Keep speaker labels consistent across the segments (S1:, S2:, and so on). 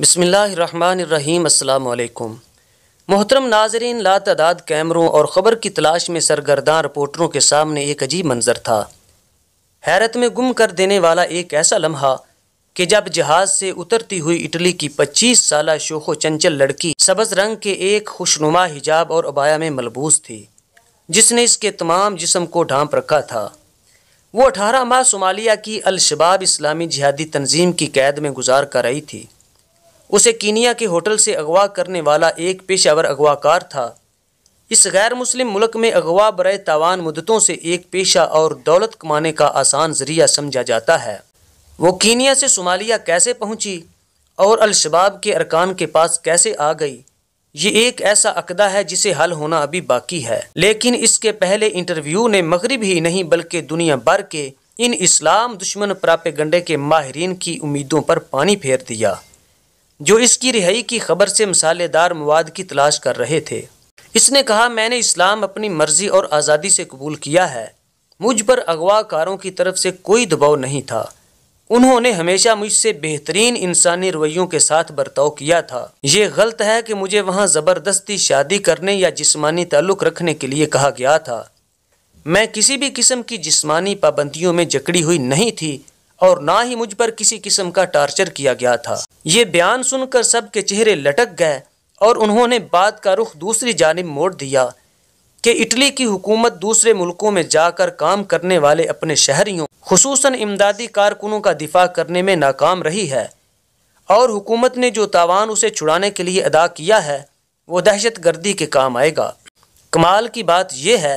S1: बसमीम् अल्लाम मोहतरम नाजरीन तदाद कैमरों और ख़बर की तलाश में सरगर्दा रिपोर्टरों के सामने एक अजीब मंजर था हैरत में गुम कर देने वाला एक ऐसा लम्हा कि जब जहाज़ से उतरती हुई इटली की 25 साल शोखो चंचल लड़की सबज रंग के एक खुशनुमा हिजाब और अबाया में मलबूस थी जिसने इसके तमाम जिसम को ढांप रखा था वो अठारह माह सोमालिया की अलशबाब इस्लामी जिहादी तंजीम की कैद में गुजार कर रही थी उसे कीनिया के होटल से अगवा करने वाला एक पेशावर अगवाकार था इस गैर मुस्लिम मुल्क में अगवा बरए तावान मुद्दतों से एक पेशा और दौलत कमाने का आसान जरिया समझा जाता है वो कीनिया से शुमालिया कैसे पहुंची और अलशबाब के अरकान के पास कैसे आ गई ये एक ऐसा अकदा है जिसे हल होना अभी बाकी है लेकिन इसके पहले इंटरव्यू ने मगरब ही नहीं बल्कि दुनिया भर के इन इस्लाम दुश्मन प्रापे गंडे के माहरीन की उम्मीदों पर पानी फेर दिया जो इसकी रिहाई की खबर से मसालेदार मवाद की तलाश कर रहे थे इसने कहा मैंने इस्लाम अपनी मर्जी और आज़ादी से कबूल किया है मुझ पर अगवाकारों की तरफ से कोई दबाव नहीं था उन्होंने हमेशा मुझसे बेहतरीन इंसानी रवैयों के साथ बर्ताव किया था ये गलत है कि मुझे वहाँ ज़बरदस्ती शादी करने या जिस्मानी ताल्लुक़ रखने के लिए कहा गया था मैं किसी भी किस्म की जिस्मानी पाबंदियों में जकड़ी हुई नहीं थी और ना ही मुझ पर किसी किस्म का टार्चर किया गया था ये बयान सुनकर सबके चेहरे लटक गए और उन्होंने बात का रुख दूसरी जानब मोड़ दिया कि इटली की हुकूमत दूसरे मुल्कों में जाकर काम करने वाले अपने शहरियों खसूस इमदादी कारकुनों का दिफा करने में नाकाम रही है और हुकूमत ने जो तावान उसे छुड़ाने के लिए अदा किया है वो दहशत गर्दी के काम आएगा कमाल की बात यह है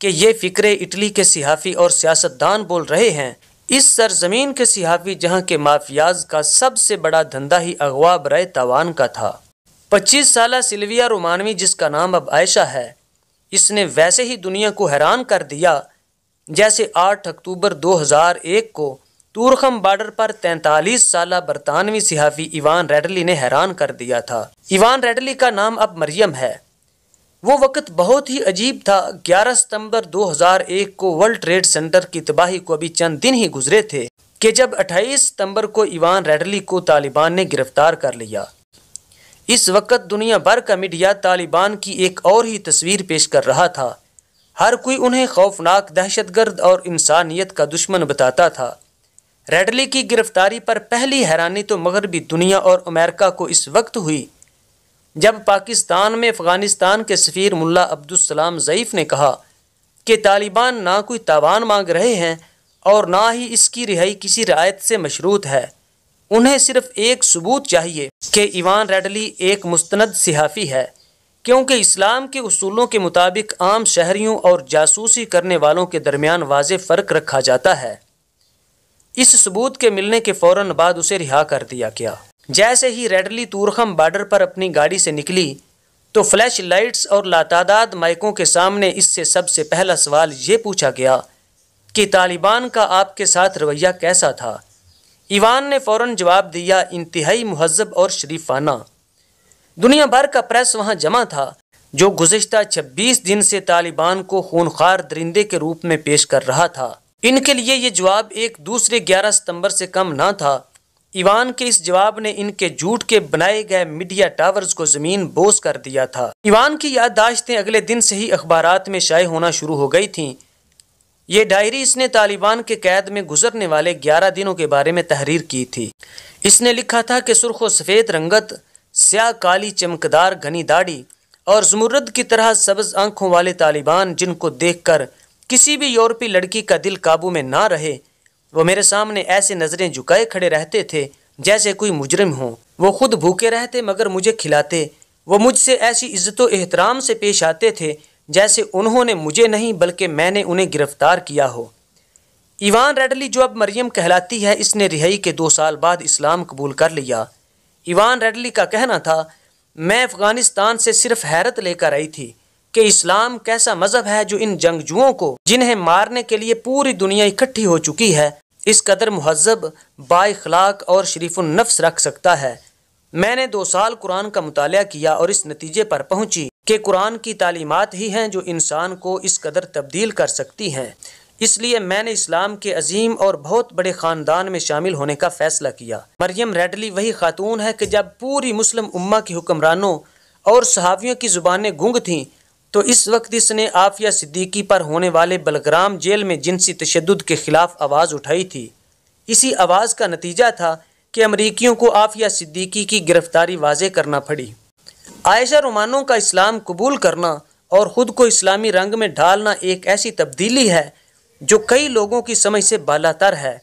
S1: कि ये फ़िक्रे इटली के सिहाफ़ी और सियासतदान बोल रहे हैं इस सरजमीन के सिहाफी जहां के माफियाज का सबसे बड़ा धंधा ही अगवा बरए तवान का था पच्चीस साल सिल्विया रोमानवी जिसका नाम अब आयशा है इसने वैसे ही दुनिया को हैरान कर दिया जैसे 8 अक्टूबर 2001 को तूरखम बॉर्डर पर 43 साल बरतानवी सिहाफी इवान रेडली ने हैरान कर दिया था इवान रेडली का नाम अब मरियम है वो वक्त बहुत ही अजीब था 11 सितंबर 2001 को वर्ल्ड ट्रेड सेंटर की तबाही को अभी चंद दिन ही गुजरे थे कि जब 28 सितंबर को इवान रेडली को तालिबान ने गिरफ्तार कर लिया इस वक्त दुनिया भर का मीडिया तालिबान की एक और ही तस्वीर पेश कर रहा था हर कोई उन्हें खौफनाक दहशतगर्द और इंसानियत का दुश्मन बताता था रेडली की गिरफ्तारी पर पहली हैरानी तो मगरबी दुनिया और अमेरिका को इस वक्त हुई जब पाकिस्तान में अफ़गानिस्तान के सफ़ीर मुल्ला अब्दुलसलाम ज़ईफ़ ने कहा कि तालिबान ना कोई तावान मांग रहे हैं और ना ही इसकी रिहाई किसी रायत से मशरूत है उन्हें सिर्फ एक सबूत चाहिए कि ईवान रेडली एक मुस्तंद सहाफ़ी है क्योंकि इस्लाम के असूलों के मुताबिक आम शहरीों और जासूसी करने वालों के दरमियान वाज फ़र्क रखा जाता है इस सबूत के मिलने के फ़ौर बाद उसे रिहा कर दिया गया जैसे ही रेडली तूरखम बॉर्डर पर अपनी गाड़ी से निकली तो फ्लैश लाइट्स और लातादाद माइकों के सामने इससे सबसे पहला सवाल ये पूछा गया कि तालिबान का आपके साथ रवैया कैसा था ईवान ने फ़ौर जवाब दिया इंतहाई महजब और शरीफाना दुनिया भर का प्रेस वहाँ जमा था जो गुज्त 26 दिन से तालिबान को खूनखार दरिंदे के रूप में पेश कर रहा था इनके लिए ये जवाब एक दूसरे 11 सितंबर से कम ना था ईवान के इस जवाब ने इनके झूठ के बनाए गए मीडिया टावर्स को जमीन बोस कर दिया था ईवान की याददाश्तें अगले दिन से ही अखबार में शाये होना शुरू हो गई थी ये डायरी इसने तालिबान के कैद में गुजरने वाले 11 दिनों के बारे में तहरीर की थी इसने लिखा था कि सुर्ख व सफ़ेद रंगत स्या काली चमकदार घनी दाढ़ी और जमुरद की तरह सब्ज़ आंखों वाले तालिबान जिनको देखकर किसी भी यूरोपी लड़की का दिल काबू में ना रहे वो मेरे सामने ऐसे नज़रें झुकाए खड़े रहते थे जैसे कोई मुजरिम हो वो खुद भूखे रहते मगर मुझे खिलाते वो मुझसे ऐसी इज्जत एहतराम से पेश आते थे जैसे उन्होंने मुझे नहीं बल्कि मैंने उन्हें गिरफ्तार किया हो ईवान रेडली जो अब मरियम कहलाती है इसने रिहाई के दो साल बाद इस्लाम कबूल कर लिया ईवान रेडली का कहना था मैं अफ़गानिस्तान से सिर्फ हैरत लेकर आई थी कि इस्लाम कैसा मज़हब है जो इन जंगजुओं को जिन्हें मारने के लिए पूरी दुनिया इकट्ठी हो चुकी है इस कदर महजब बाखलाक और नफ्स रख सकता है मैंने दो साल कुरान का मुताल किया और इस नतीजे पर पहुंची कि कुरान की तालीमत ही हैं जो इंसान को इस कदर तब्दील कर सकती हैं इसलिए मैंने इस्लाम के अजीम और बहुत बड़े ख़ानदान में शामिल होने का फ़ैसला किया मरियम रेडली वही खातून है कि जब पूरी मुस्लिम उम्मा की हुक्मरानों और सहावियों की ज़ुबानें गूंग थीं तो इस वक्त इसने आफिया सिद्दीकी पर होने वाले बलग्राम जेल में जिनसी तशद के ख़िलाफ़ आवाज़ उठाई थी इसी आवाज़ का नतीजा था कि अमरीकियों को आफिया सिद्दीकी की गिरफ़्तारी वाज करना पड़ी आयशा रोमानों का इस्लाम कबूल करना और ख़ुद को इस्लामी रंग में ढालना एक ऐसी तब्दीली है जो कई लोगों की समझ से बालातर है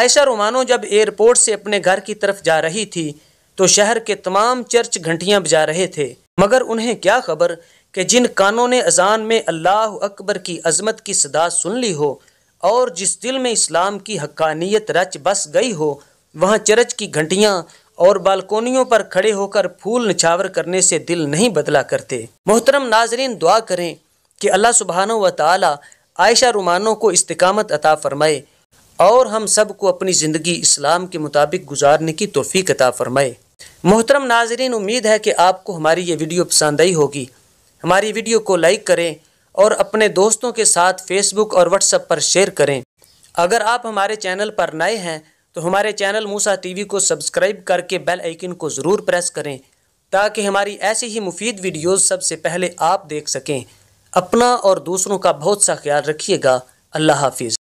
S1: आयशा रोमानो जब एयरपोर्ट से अपने घर की तरफ जा रही थी तो शहर के तमाम चर्च घंटियां बजा रहे थे मगर उन्हें क्या खबर कि जिन कानों ने अजान में अल्लाह अकबर की अजमत की सदा सुन ली हो और जिस दिल में इस्लाम की हक्कानियत रच बस गई हो वहाँ चरच की घंटियाँ और बालकोनियों पर खड़े होकर फूल निछावर करने से दिल नहीं बदला करते मोहतरम नाजरीन दुआ करें कि अल्लाह सुबहानो व ताली आयशा रुमानों को इस्तकामत अता फरमाए और हम सब को अपनी ज़िंदगी इस्लाम के मुताबिक गुजारने की तोफ़ी अता फरमाए मोहतरम नाजरीन उम्मीद है कि आपको हमारी ये वीडियो पसंद आई होगी हमारी वीडियो को लाइक करें और अपने दोस्तों के साथ फेसबुक और व्हाट्सएप पर शेयर करें अगर आप हमारे चैनल पर नए हैं तो हमारे चैनल मूसा टीवी को सब्सक्राइब करके बेल आइकन को ज़रूर प्रेस करें ताकि हमारी ऐसी ही मुफीद वीडियोस सबसे पहले आप देख सकें अपना और दूसरों का बहुत सा ख्याल रखिएगा अल्लाह हाफिज़